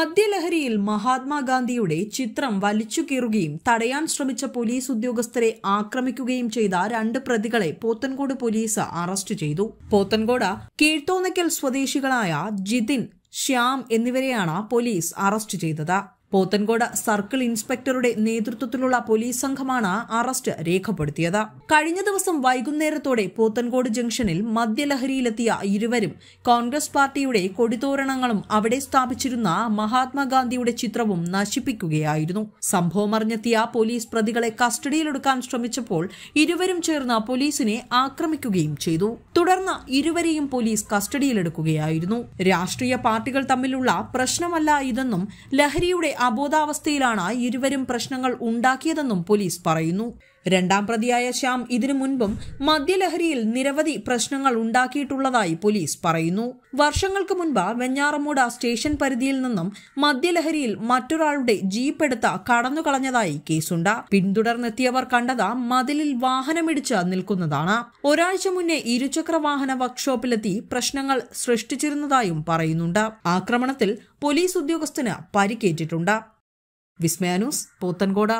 മദ്യലഹരിയിൽ മഹാത്മാഗാന്ധിയുടെ ചിത്രം വലിച്ചു കീറുകയും തടയാൻ ശ്രമിച്ച പോലീസ് ഉദ്യോഗസ്ഥരെ ആക്രമിക്കുകയും ചെയ്ത രണ്ട് പ്രതികളെ പോത്തൻകോട് പോലീസ് അറസ്റ്റ് ചെയ്തു പോത്തൻകോട് കീഴ്ത്തോന്നക്കൽ സ്വദേശികളായ ജിതിൻ ശ്യാം എന്നിവരെയാണ് പോലീസ് അറസ്റ്റ് ചെയ്തത് പോത്തൻകോട് സർക്കിൾ ഇൻസ്പെക്ടറുടെ നേതൃത്വത്തിലുള്ള പോലീസ് സംഘമാണ് അറസ്റ്റ് രേഖപ്പെടുത്തിയത് കഴിഞ്ഞ ദിവസം വൈകുന്നേരത്തോടെ പോത്തൻകോട് ജംഗ്ഷനിൽ മദ്യലഹരിയിലെത്തിയ ഇരുവരും കോൺഗ്രസ് പാർട്ടിയുടെ കൊടിതോരണങ്ങളും അവിടെ സ്ഥാപിച്ചിരുന്ന മഹാത്മാഗാന്ധിയുടെ ചിത്രവും നശിപ്പിക്കുകയായിരുന്നു സംഭവം അറിഞ്ഞെത്തിയ പോലീസ് പ്രതികളെ കസ്റ്റഡിയിലെടുക്കാൻ ശ്രമിച്ചപ്പോൾ ഇരുവരും ചേർന്ന് പോലീസിനെ ആക്രമിക്കുകയും ചെയ്തു തുടർന്ന് ഇരുവരെയും പോലീസ് കസ്റ്റഡിയിലെടുക്കുകയായിരുന്നു രാഷ്ട്രീയ പാർട്ടികൾ തമ്മിലുള്ള പ്രശ്നമല്ല ഇതെന്നും ലഹരിയുടെ അബോധാവസ്ഥയിലാണ് ഇരുവരും പ്രശ്നങ്ങൾ ഉണ്ടാക്കിയതെന്നും പോലീസ് പറയുന്നു രണ്ടാം പ്രതിയായ ശ്യാം ഇതിനു മുൻപും മദ്യലഹരിയിൽ നിരവധി പ്രശ്നങ്ങൾ ഉണ്ടാക്കിയിട്ടുള്ളതായി പോലീസ് പറയുന്നു വർഷങ്ങൾക്ക് മുൻപ് വെഞ്ഞാറമൂട് സ്റ്റേഷൻ പരിധിയിൽ നിന്നും മദ്യലഹരിയിൽ മറ്റൊരാളുടെ ജീപ്പ് എടുത്ത് കടന്നുകളഞ്ഞതായി കേസുണ്ട് പിന്തുടർന്നെത്തിയവർ കണ്ടത് മതിലിൽ വാഹനമിടിച്ച് നിൽക്കുന്നതാണ് ഒരാഴ്ച മുന്നേ ഇരുചക്ര വാഹന വർക്ക്ഷോപ്പിലെത്തി പ്രശ്നങ്ങൾ സൃഷ്ടിച്ചിരുന്നതായും പറയുന്നുണ്ട് ആക്രമണത്തിൽ പോലീസ് ഉദ്യോഗസ്ഥന് പരിക്കേറ്റിട്ടുണ്ട് വിസ്മയാനൂസ് പോത്തൻകോട